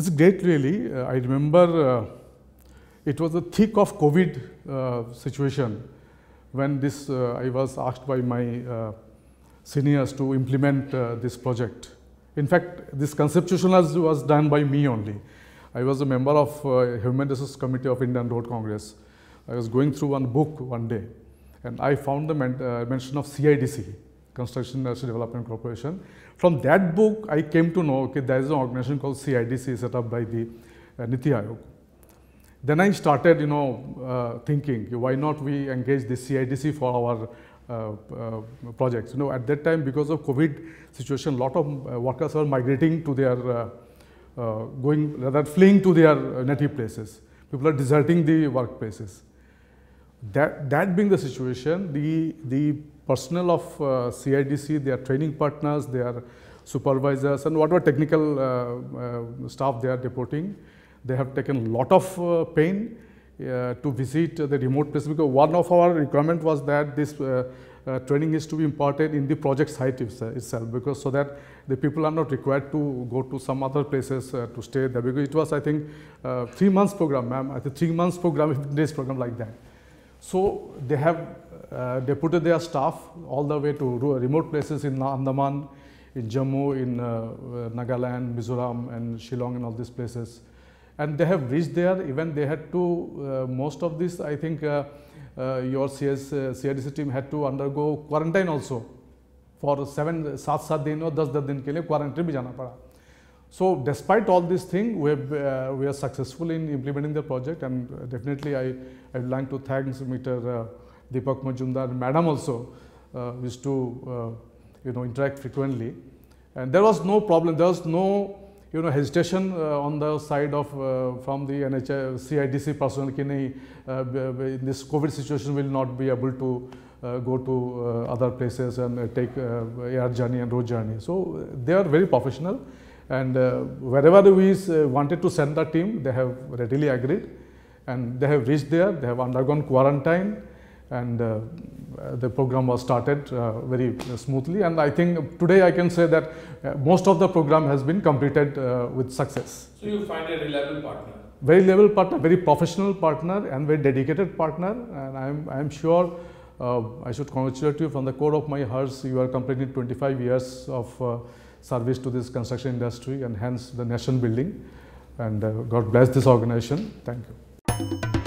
It's great really. Uh, I remember uh, it was the thick of COVID uh, situation when this I was asked by my seniors to implement this project. In fact, this conceptualization was done by me only. I was a member of uh, Human Resources Committee of Indian Road Congress. I was going through one book one day and I found the men uh, mention of CIDC. Construction Industry Development Corporation. From that book, I came to know, okay, there is an organization called CIDC set up by the uh, Niti Aayog. Then I started, you know, uh, thinking, why not we engage the CIDC for our uh, uh, projects? You know, at that time, because of COVID situation, a lot of uh, workers were migrating to their, uh, going, rather fleeing to their native places. People are deserting the workplaces. That, that being the situation, the, the personnel of uh, CIDC, their training partners, their supervisors and whatever technical uh, uh staff they are reporting, they have taken a lot of uh, pain uh, to visit the remote places because one of our requirement was that this uh, training is to be imparted in the project site itself because so that the people are not required to go to some other places uh, to stay there because it was I think uh, three months program ma'am, I think three months program, days program like that. So they have uh, deputed their staff all the way to remote places in Andaman, in Jammu, in uh, Nagaland, Mizoram and Shillong and all these places. And they have reached there even they had to, uh, most of this I think uh, uh, your CS, CIDC uh, team had to undergo quarantine also. For 7 सात सात दिन और 10 10 दिन के लिए quarantine so despite all these things, we, uh, we are successful in implementing the project and uh, definitely I, I would like to thank Mr. Uh, Deepak Majumdar madam also uh, used to uh, you know interact frequently and there was no problem, there was no you know hesitation on the side of from the NHI, CIDC personnel in this COVID situation will not be able to go to other places and take air journey and road journey. So they are very professional. And uh, wherever we uh, wanted to send the team, they have readily agreed. And they have reached there, they have undergone quarantine, and uh, the program was started uh, very smoothly and I think today I can say that uh, most of the program has been completed uh, with success. So you find a reliable partner? Very reliable partner, very professional partner and very dedicated partner and I am, I am sure I should congratulate you from the core of my heart. You are completing 25 years of service to this construction industry and hence the nation building. And uh, God bless this organization. Thank you.